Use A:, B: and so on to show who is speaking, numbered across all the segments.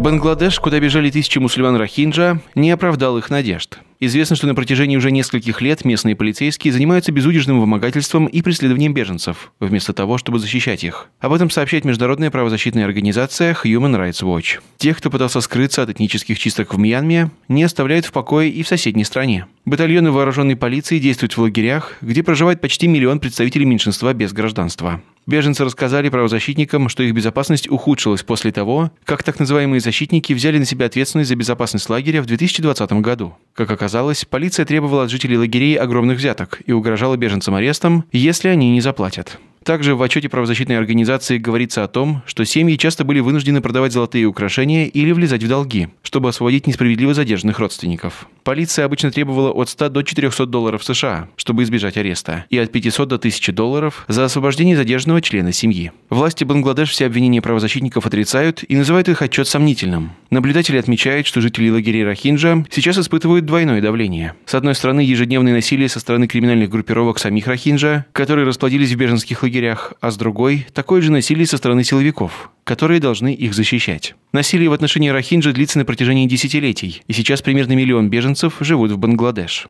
A: Бангладеш, куда бежали тысячи мусульман Рахинджа, не оправдал их надежд. Известно, что на протяжении уже нескольких лет местные полицейские занимаются безудержным вымогательством и преследованием беженцев, вместо того, чтобы защищать их. Об этом сообщает международная правозащитная организация Human Rights Watch. Тех, кто пытался скрыться от этнических чисток в Мьянме, не оставляют в покое и в соседней стране. Батальоны вооруженной полиции действуют в лагерях, где проживает почти миллион представителей меньшинства без гражданства. Беженцы рассказали правозащитникам, что их безопасность ухудшилась после того, как так называемые защитники взяли на себя ответственность за безопасность лагеря в 2020 году. Как оказалось, полиция требовала от жителей лагерей огромных взяток и угрожала беженцам арестом, если они не заплатят. Также в отчете правозащитной организации говорится о том, что семьи часто были вынуждены продавать золотые украшения или влезать в долги, чтобы освободить несправедливо задержанных родственников. Полиция обычно требовала от 100 до 400 долларов США, чтобы избежать ареста, и от 500 до 1000 долларов за освобождение задержанного члена семьи. Власти Бангладеш все обвинения правозащитников отрицают и называют их отчет сомнительным. Наблюдатели отмечают, что жители лагерей Рахинджа сейчас испытывают двойное давление. С одной стороны, ежедневное насилие со стороны криминальных группировок самих Рахинджа, которые расплодились в беженских лагерях, а с другой – такое же насилие со стороны силовиков, которые должны их защищать. Насилие в отношении Рахинджа длится на протяжении десятилетий, и сейчас примерно миллион беженцев живут в Бангладеш.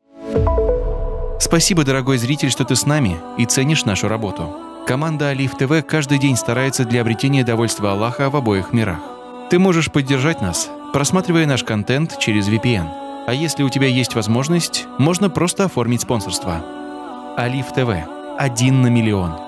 A: Спасибо, дорогой зритель, что ты с нами и ценишь нашу работу. Команда Алиф ТВ каждый день старается для обретения довольства Аллаха в обоих мирах. Ты можешь поддержать нас, просматривая наш контент через VPN. А если у тебя есть возможность, можно просто оформить спонсорство. Алиф ТВ. Один на миллион.